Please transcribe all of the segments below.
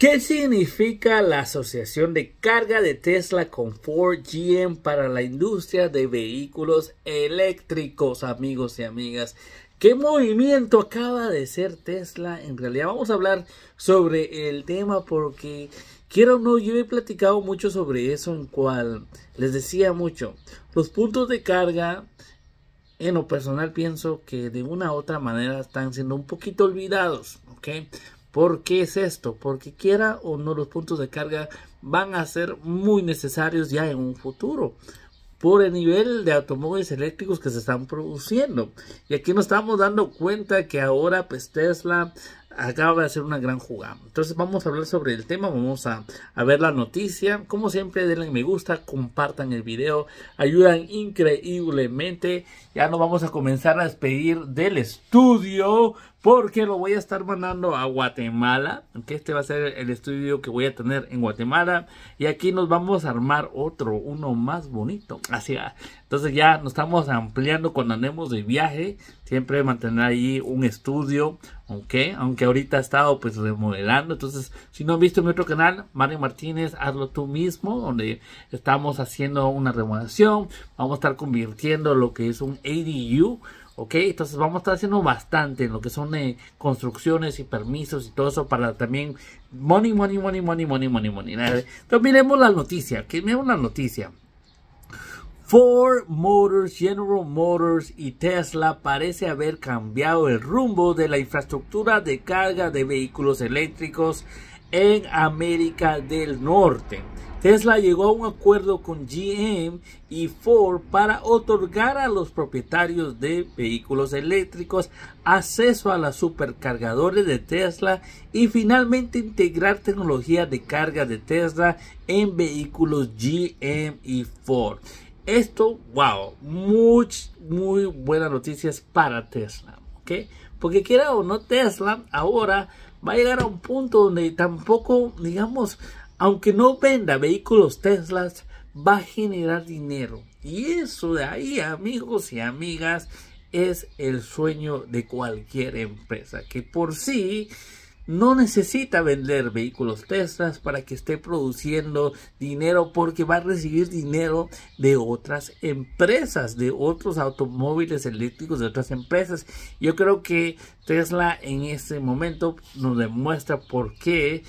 ¿Qué significa la asociación de carga de Tesla con Ford GM para la industria de vehículos eléctricos, amigos y amigas? ¿Qué movimiento acaba de ser Tesla? En realidad vamos a hablar sobre el tema porque quiero o no, yo he platicado mucho sobre eso en cual les decía mucho. Los puntos de carga, en lo personal pienso que de una u otra manera están siendo un poquito olvidados, ¿ok? ¿Por qué es esto? Porque quiera o no los puntos de carga van a ser muy necesarios ya en un futuro por el nivel de automóviles eléctricos que se están produciendo. Y aquí nos estamos dando cuenta que ahora pues Tesla acaba de hacer una gran jugada. Entonces vamos a hablar sobre el tema, vamos a, a ver la noticia. Como siempre denle me gusta, compartan el video, ayudan increíblemente. Ya nos vamos a comenzar a despedir del estudio porque lo voy a estar mandando a Guatemala, que este va a ser el estudio que voy a tener en Guatemala y aquí nos vamos a armar otro, uno más bonito, así, entonces ya nos estamos ampliando cuando andemos de viaje, siempre mantener ahí un estudio, aunque, aunque ahorita he estado pues remodelando, entonces si no han visto mi otro canal, Mario Martínez, hazlo tú mismo, donde estamos haciendo una remodelación, vamos a estar convirtiendo lo que es un ADU, ¿ok? Entonces vamos a estar haciendo bastante en lo que son eh, construcciones y permisos y todo eso para también money, money, money, money, money, money, money. Entonces miremos la noticia, que miremos la noticia. Ford Motors, General Motors y Tesla parece haber cambiado el rumbo de la infraestructura de carga de vehículos eléctricos en América del Norte. Tesla llegó a un acuerdo con GM y Ford para otorgar a los propietarios de vehículos eléctricos acceso a los supercargadores de Tesla y finalmente integrar tecnología de carga de Tesla en vehículos GM y Ford. Esto, wow, muy, muy buenas noticias para Tesla. Porque quiera o no, Tesla ahora va a llegar a un punto donde tampoco, digamos, aunque no venda vehículos Tesla, va a generar dinero. Y eso de ahí, amigos y amigas, es el sueño de cualquier empresa, que por sí no necesita vender vehículos Tesla para que esté produciendo dinero porque va a recibir dinero de otras empresas, de otros automóviles eléctricos, de otras empresas. Yo creo que Tesla en este momento nos demuestra por qué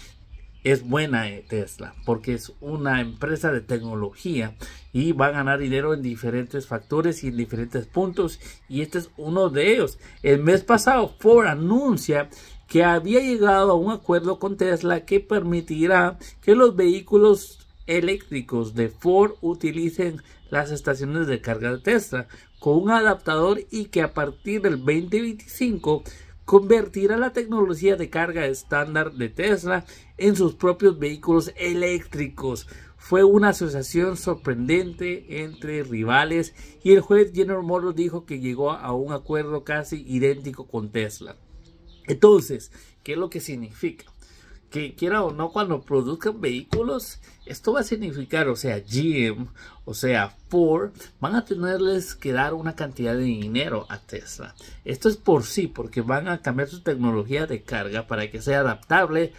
es buena eh, Tesla, porque es una empresa de tecnología y va a ganar dinero en diferentes factores y en diferentes puntos y este es uno de ellos. El mes pasado por anuncia que había llegado a un acuerdo con Tesla que permitirá que los vehículos eléctricos de Ford utilicen las estaciones de carga de Tesla con un adaptador y que a partir del 2025 convertirá la tecnología de carga estándar de Tesla en sus propios vehículos eléctricos. Fue una asociación sorprendente entre rivales y el juez General Morrow dijo que llegó a un acuerdo casi idéntico con Tesla. Entonces, ¿qué es lo que significa? que quiera o no, cuando produzcan vehículos, esto va a significar, o sea, GM, o sea, Ford, van a tenerles que dar una cantidad de dinero a Tesla. Esto es por sí, porque van a cambiar su tecnología de carga para que sea adaptable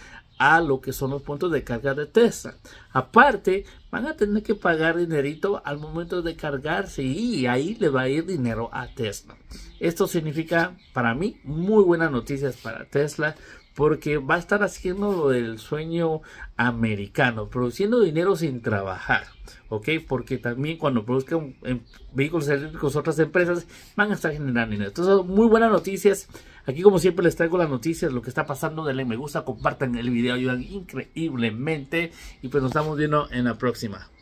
a lo que son los puntos de carga de Tesla. Aparte, van a tener que pagar dinerito al momento de cargarse y ahí le va a ir dinero a Tesla. Esto significa para mí muy buenas noticias para Tesla porque va a estar haciendo lo del sueño americano, produciendo dinero sin trabajar, ¿ok? Porque también cuando produzcan em, vehículos eléctricos otras empresas van a estar generando dinero. Entonces, muy buenas noticias. Aquí como siempre les traigo las noticias, lo que está pasando, denle me gusta, compartan el video, ayudan increíblemente y pues nos estamos viendo en la próxima.